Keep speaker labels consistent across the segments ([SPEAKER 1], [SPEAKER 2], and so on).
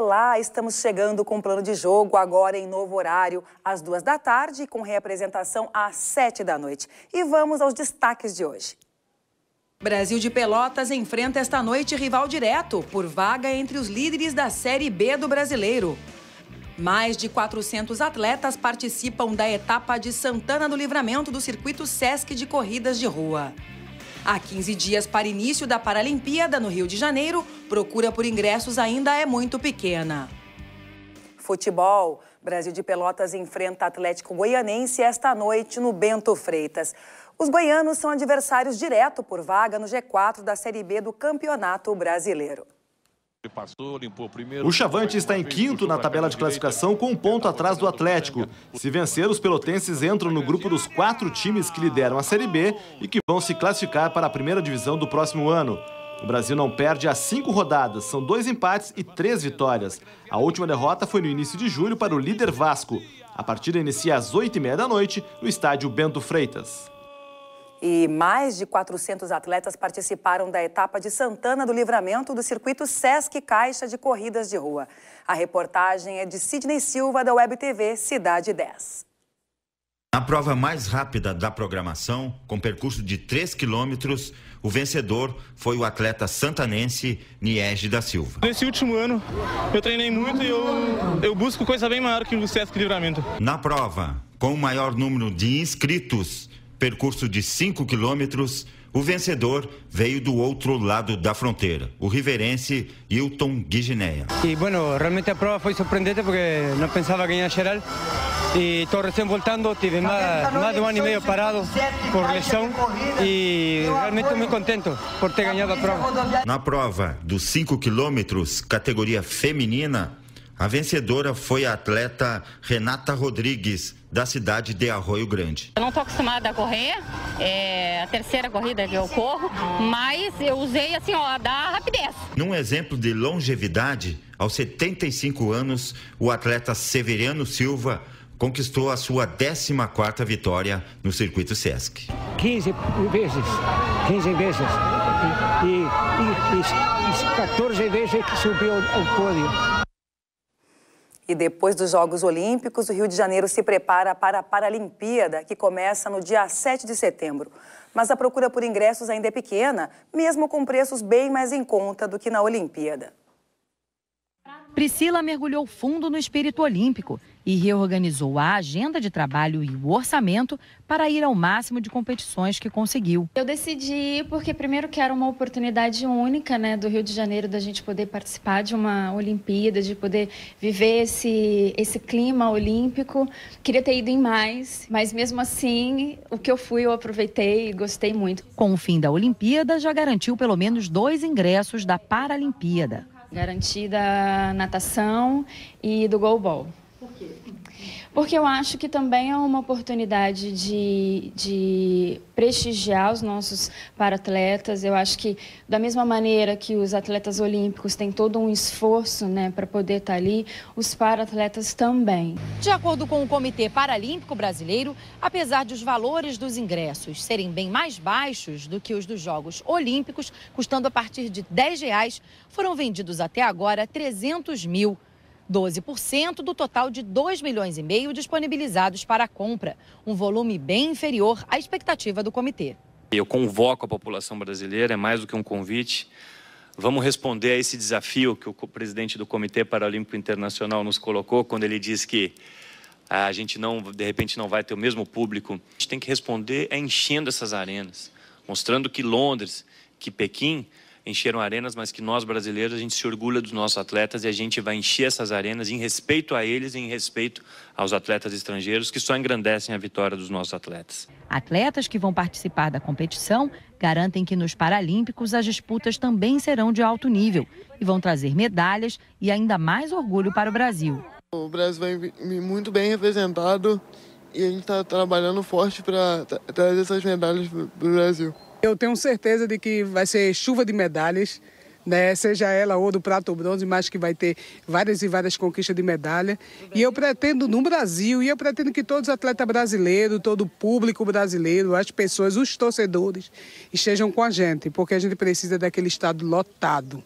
[SPEAKER 1] Olá, estamos chegando com o plano de jogo agora em novo horário, às duas da tarde, com reapresentação às sete da noite. E vamos aos destaques de hoje. Brasil de Pelotas enfrenta esta noite rival direto por vaga entre os líderes da Série B do Brasileiro. Mais de 400 atletas participam da etapa de Santana do Livramento do circuito SESC de corridas de rua. Há 15 dias para início da Paralimpíada no Rio de Janeiro, procura por ingressos ainda é muito pequena. Futebol. Brasil de Pelotas enfrenta Atlético Goianense esta noite no Bento Freitas. Os goianos são adversários direto por vaga no G4 da Série B do Campeonato Brasileiro.
[SPEAKER 2] O Chavante está em quinto na tabela de classificação, com um ponto atrás do Atlético. Se vencer, os pelotenses entram no grupo dos quatro times que lideram a Série B e que vão se classificar para a primeira divisão do próximo ano. O Brasil não perde há cinco rodadas, são dois empates e três vitórias. A última derrota foi no início de julho para o líder Vasco. A partida inicia às oito e meia da noite no estádio Bento Freitas.
[SPEAKER 1] E mais de 400 atletas participaram da etapa de Santana do Livramento do circuito Sesc Caixa de Corridas de Rua. A reportagem é de Sidney Silva, da Web TV Cidade 10.
[SPEAKER 2] Na prova mais rápida da programação, com percurso de 3 quilômetros, o vencedor foi o atleta santanense Niege da Silva. Nesse último ano, eu treinei muito e eu, eu busco coisa bem maior que o de Livramento. Na prova, com o maior número de inscritos, percurso de 5 quilômetros, o vencedor veio do outro lado da fronteira, o riverense Hilton Guigineia. E, bueno, realmente
[SPEAKER 3] a prova foi surpreendente porque não pensava ganhar geral estou recém voltando, tive mais
[SPEAKER 1] de um ano e meio parado por lesión
[SPEAKER 3] e realmente muito contente por
[SPEAKER 2] ter ganhado a prova. Na prova dos 5 quilômetros, categoria feminina, a vencedora foi a atleta Renata Rodrigues, da cidade de Arroio Grande.
[SPEAKER 4] Eu não estou acostumada a correr, é a terceira corrida que eu corro, mas
[SPEAKER 2] eu usei assim, ó, da rapidez. Num exemplo de longevidade, aos 75 anos, o atleta Severiano Silva conquistou a sua 14ª vitória no circuito SESC.
[SPEAKER 3] 15 vezes, 15 vezes e, e, e 14 vezes que subiu ao pódio.
[SPEAKER 1] E depois dos Jogos Olímpicos, o Rio de Janeiro se prepara para a Paralimpíada, que começa no dia 7 de setembro. Mas a procura por ingressos ainda é pequena, mesmo com preços bem mais em conta do que na Olimpíada. Priscila
[SPEAKER 4] mergulhou fundo no espírito olímpico e reorganizou a agenda de trabalho e o orçamento para ir ao máximo de competições que conseguiu. Eu decidi porque primeiro que era uma oportunidade única, né, do Rio de Janeiro da gente poder participar de uma Olimpíada, de poder viver esse esse clima olímpico. Queria ter ido em mais, mas mesmo assim, o que eu fui eu aproveitei e gostei muito. Com o fim da Olimpíada já garantiu pelo menos dois ingressos da Paralimpíada garantida natação e do goalball porque eu acho que também é uma oportunidade de, de prestigiar os nossos paratletas. Eu acho que, da mesma maneira que os atletas olímpicos têm todo um esforço né, para poder estar tá ali, os paratletas também. De acordo com o Comitê Paralímpico Brasileiro, apesar de os valores dos ingressos serem bem mais baixos do que os dos Jogos Olímpicos, custando a partir de R$ 10, reais, foram vendidos até agora 300 mil 12% do total de 2 milhões e meio disponibilizados para a compra, um volume bem inferior à expectativa do comitê. Eu convoco a população brasileira, é mais do que um convite. Vamos responder a esse desafio que o presidente do Comitê Paralímpico Internacional nos colocou quando ele diz que a gente não, de repente, não vai ter o mesmo público. A gente tem que responder é enchendo essas arenas, mostrando que Londres, que Pequim encheram arenas, mas que nós brasileiros, a gente se orgulha dos nossos atletas e a gente vai encher essas arenas em respeito a eles e em respeito aos atletas estrangeiros que só engrandecem a vitória dos nossos atletas. Atletas que vão participar da competição garantem que nos Paralímpicos as disputas também serão de alto nível e vão trazer medalhas e ainda mais orgulho para o Brasil.
[SPEAKER 3] O Brasil vai muito bem representado e a gente está trabalhando forte para trazer essas medalhas para o Brasil. Eu tenho certeza de que vai ser
[SPEAKER 1] chuva de medalhas, né? seja ela ou do prato ou bronze, mas que vai ter várias e várias conquistas de medalha. E eu pretendo no Brasil, e eu pretendo que todos os atletas brasileiros, todo o público brasileiro, as pessoas, os torcedores, estejam com a gente, porque a gente precisa daquele estado lotado.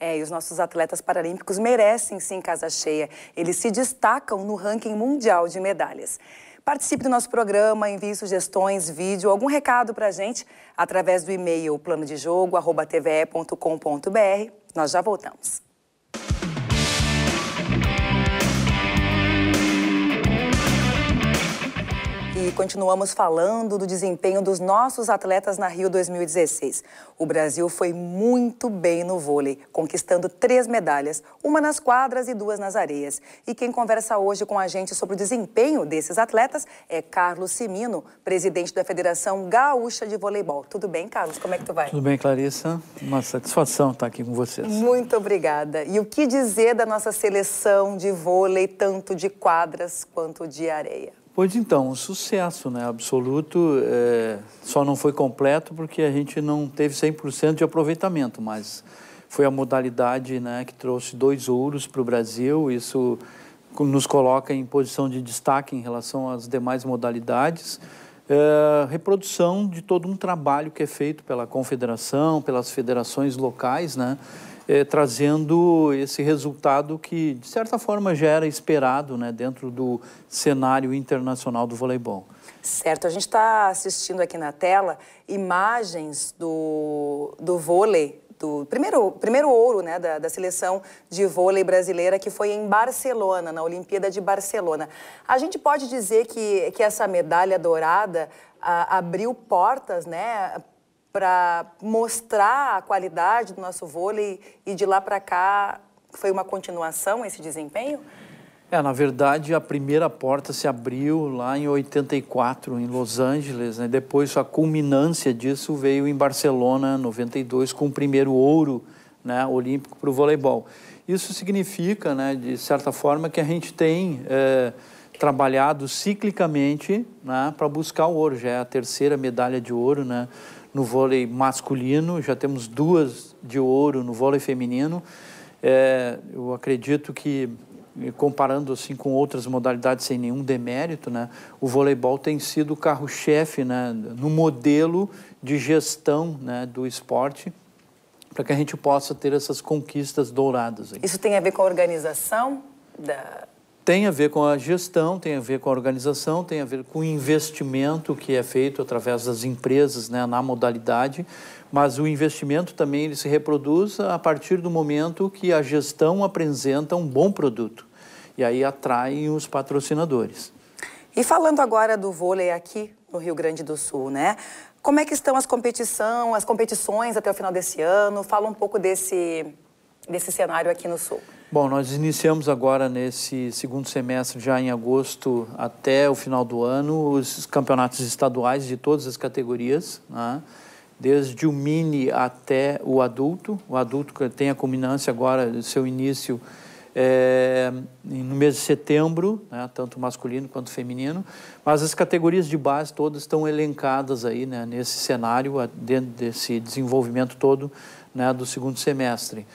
[SPEAKER 1] É, e os nossos atletas paralímpicos merecem sim casa cheia. Eles se destacam no ranking mundial de medalhas. Participe do nosso programa, envie sugestões, vídeo, algum recado para a gente através do e-mail plano de Nós já voltamos. E continuamos falando do desempenho dos nossos atletas na Rio 2016. O Brasil foi muito bem no vôlei, conquistando três medalhas, uma nas quadras e duas nas areias. E quem conversa hoje com a gente sobre o desempenho desses atletas é Carlos Simino, presidente da Federação Gaúcha de Voleibol. Tudo bem, Carlos? Como é que tu vai? Tudo
[SPEAKER 3] bem, Clarissa. Uma satisfação estar aqui com vocês.
[SPEAKER 1] Muito obrigada. E o que dizer da nossa seleção de vôlei, tanto de quadras quanto de areia?
[SPEAKER 3] Pois então, um sucesso né? absoluto. É, só não foi completo porque a gente não teve 100% de aproveitamento, mas foi a modalidade né, que trouxe dois ouros para o Brasil. Isso nos coloca em posição de destaque em relação às demais modalidades. É, reprodução de todo um trabalho que é feito pela confederação, pelas federações locais, né? Eh, trazendo esse resultado que, de certa forma, já era esperado né, dentro do cenário internacional do voleibol.
[SPEAKER 1] Certo, a gente está assistindo aqui na tela imagens do, do vôlei, do primeiro, primeiro ouro né, da, da seleção de vôlei brasileira, que foi em Barcelona, na Olimpíada de Barcelona. A gente pode dizer que, que essa medalha dourada a, abriu portas né, para mostrar a qualidade do nosso vôlei e de lá para cá foi uma continuação esse desempenho?
[SPEAKER 3] É, na verdade, a primeira porta se abriu lá em 84, em Los Angeles. Né? Depois, a culminância disso veio em Barcelona, 92, com o primeiro ouro né, olímpico para o voleibol. Isso significa, né, de certa forma, que a gente tem é, trabalhado ciclicamente né, para buscar o ouro. Já é a terceira medalha de ouro, né? no vôlei masculino, já temos duas de ouro no vôlei feminino. É, eu acredito que, comparando assim com outras modalidades sem nenhum demérito, né, o voleibol tem sido o carro-chefe né, no modelo de gestão né, do esporte para que a gente possa ter essas conquistas douradas. Aí. Isso
[SPEAKER 1] tem a ver com a organização da,
[SPEAKER 3] tem a ver com a gestão, tem a ver com a organização, tem a ver com o investimento que é feito através das empresas né, na modalidade, mas o investimento também ele se reproduz a partir do momento que a gestão apresenta um bom produto e aí atraem os patrocinadores.
[SPEAKER 1] E falando agora do vôlei aqui no Rio Grande do Sul, né? Como é que estão as competição, as competições até o final desse ano? Fala um pouco desse desse cenário aqui no Sul.
[SPEAKER 3] Bom, nós iniciamos agora nesse segundo semestre, já em agosto até o final do ano, os campeonatos estaduais de todas as categorias, né? desde o mini até o adulto. O adulto que tem a culminância agora, seu início é, no mês de setembro, né? tanto masculino quanto feminino. Mas as categorias de base todas estão elencadas aí né? nesse cenário, dentro desse desenvolvimento todo né? do segundo semestre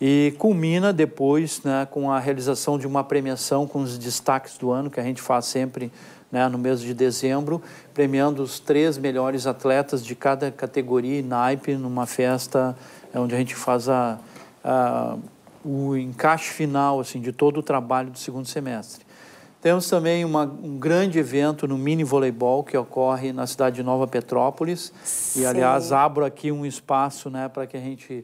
[SPEAKER 3] e culmina depois né, com a realização de uma premiação com os destaques do ano, que a gente faz sempre né, no mês de dezembro, premiando os três melhores atletas de cada categoria e naipe numa festa é onde a gente faz a, a, o encaixe final assim, de todo o trabalho do segundo semestre. Temos também uma, um grande evento no mini voleibol que ocorre na cidade de Nova Petrópolis. Sim. E, aliás, abro aqui um espaço né, para que a gente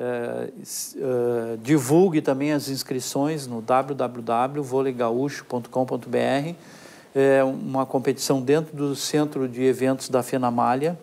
[SPEAKER 3] eh, eh, divulgue também as inscrições no www.volegaúcho.com.br. É uma competição dentro do centro de eventos da Malha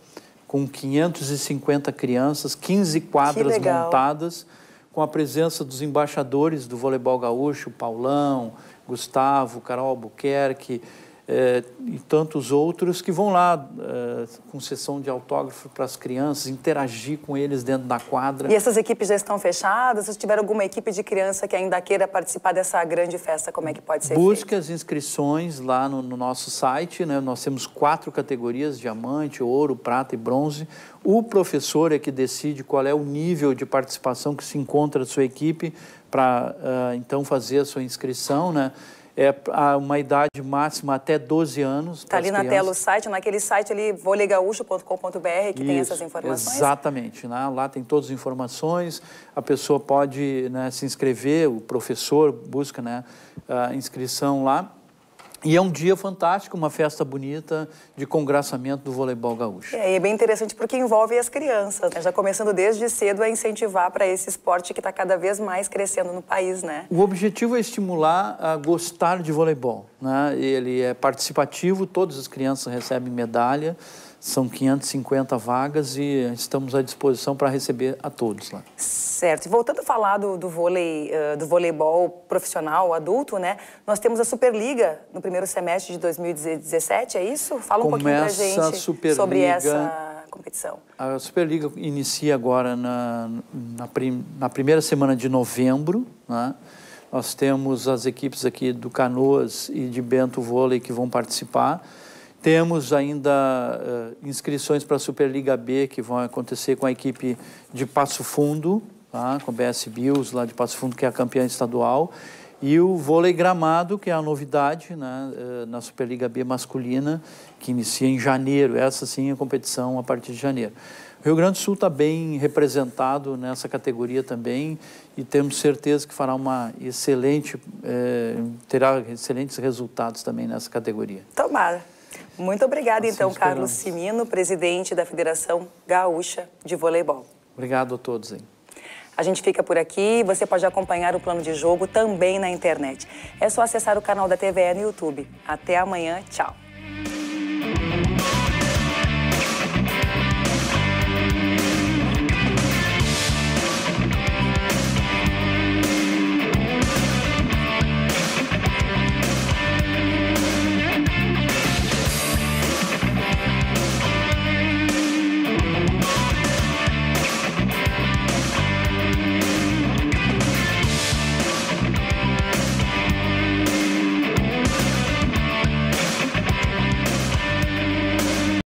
[SPEAKER 3] com 550 crianças, 15 quadras montadas, com a presença dos embaixadores do voleibol gaúcho, Paulão, Gustavo, Carol Albuquerque, é, e tantos outros que vão lá é, com sessão de autógrafo para as crianças, interagir com eles dentro da quadra. E essas
[SPEAKER 1] equipes já estão fechadas? Se tiver alguma equipe de criança que ainda queira participar dessa grande festa, como é que pode ser Busque
[SPEAKER 3] feito? as inscrições lá no, no nosso site, né? nós temos quatro categorias, diamante, ouro, prata e bronze. O professor é que decide qual é o nível de participação que se encontra a sua equipe para, uh, então, fazer a sua inscrição, né? é uma idade máxima até 12 anos. Está ali na crianças. tela o
[SPEAKER 1] site, naquele site ali, volegaúcho.com.br, que Isso, tem essas informações?
[SPEAKER 3] Exatamente, né? lá tem todas as informações, a pessoa pode né, se inscrever, o professor busca né, a inscrição lá e é um dia fantástico, uma festa bonita de congraçamento do voleibol gaúcho.
[SPEAKER 1] É, e é bem interessante porque envolve as crianças, né? já começando desde cedo a incentivar para esse esporte que está cada vez mais crescendo no país, né?
[SPEAKER 3] O objetivo é estimular a gostar de voleibol, né? Ele é participativo, todas as crianças recebem medalha. São 550 vagas e estamos à disposição para receber a todos lá.
[SPEAKER 1] Certo. E voltando a falar do, do, vôlei, do voleibol profissional, adulto, né? Nós temos a Superliga no primeiro semestre de 2017, é isso? Fala um Começa pouquinho para a gente Superliga, sobre essa competição.
[SPEAKER 3] A Superliga inicia agora na, na, prim, na primeira semana de novembro, né? Nós temos as equipes aqui do Canoas e de Bento Vôlei que vão participar temos ainda uh, inscrições para a Superliga B, que vão acontecer com a equipe de Passo Fundo, tá? com a BS Bills, lá de Passo Fundo, que é a campeã estadual. E o vôlei gramado, que é a novidade né, eh, na Superliga B masculina, que inicia em janeiro. Essa sim é a competição a partir de janeiro. O Rio Grande do Sul está bem representado nessa categoria também e temos certeza que fará uma excelente, é, terá excelentes resultados também nessa categoria.
[SPEAKER 1] Tomara. Muito obrigada, assim então, esperamos. Carlos Simino, presidente da Federação Gaúcha de Voleibol. Obrigado a todos. Hein? A gente fica por aqui. Você pode acompanhar o plano de jogo também na internet. É só acessar o canal da TVE no YouTube. Até amanhã. Tchau.